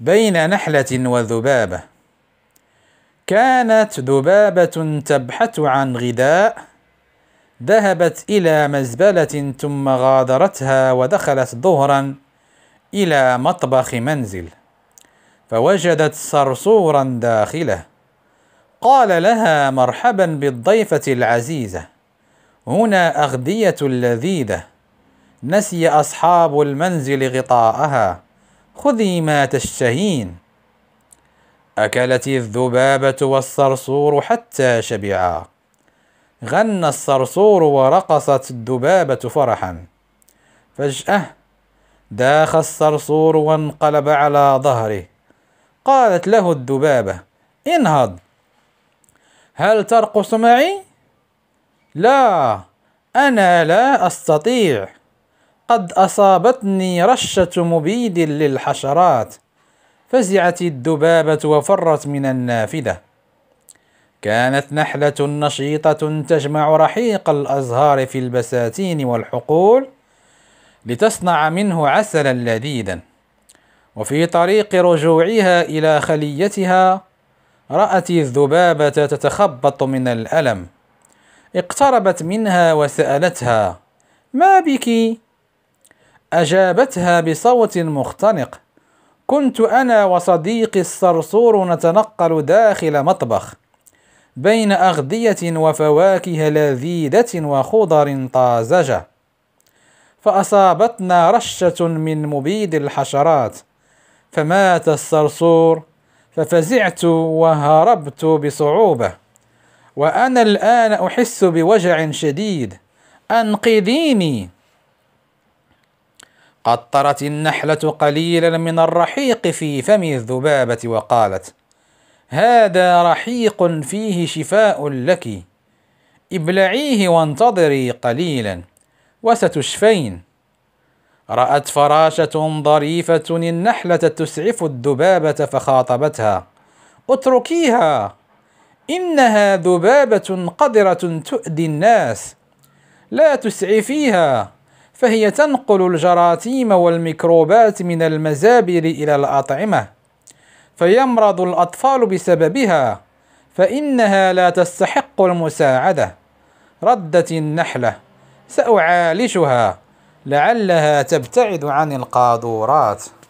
بين نحلة وذبابة كانت ذبابة تبحث عن غذاء ذهبت إلى مزبلة ثم غادرتها ودخلت ظهرا إلى مطبخ منزل فوجدت صرصورا داخله قال لها مرحبا بالضيفة العزيزة هنا أغذية لذيذة نسي أصحاب المنزل غطاءها خذي ما تشتهين أكلت الذبابة والصرصور حتى شبعا غنى الصرصور ورقصت الذبابة فرحا فجأة داخ الصرصور وانقلب على ظهره قالت له الذبابة انهض هل ترقص معي؟ لا أنا لا أستطيع قد أصابتني رشة مبيد للحشرات فزعت الذبابة وفرت من النافذة كانت نحلة نشيطة تجمع رحيق الأزهار في البساتين والحقول لتصنع منه عسلا لذيذا وفي طريق رجوعها إلى خليتها رأت الذبابة تتخبط من الألم اقتربت منها وسألتها ما بك؟ أجابتها بصوت مختنق كنت أنا وصديقي الصرصور نتنقل داخل مطبخ بين أغذية وفواكه لذيذة وخضر طازجة فأصابتنا رشة من مبيد الحشرات فمات الصرصور ففزعت وهربت بصعوبة وأنا الآن أحس بوجع شديد أنقذيني قطرت النحلة قليلا من الرحيق في فم الذبابة وقالت: هذا رحيق فيه شفاء لك ابلعيه وانتظري قليلا وستشفين رأت فراشة ظريفة النحلة تسعف الذبابة فخاطبتها اتركيها إنها ذبابة قذرة تؤذي الناس لا تسعفيها فهي تنقل الجراثيم والميكروبات من المزابل إلى الأطعمة فيمرض الأطفال بسببها فإنها لا تستحق المساعدة ردت النحلة سأعالجها لعلها تبتعد عن القاذورات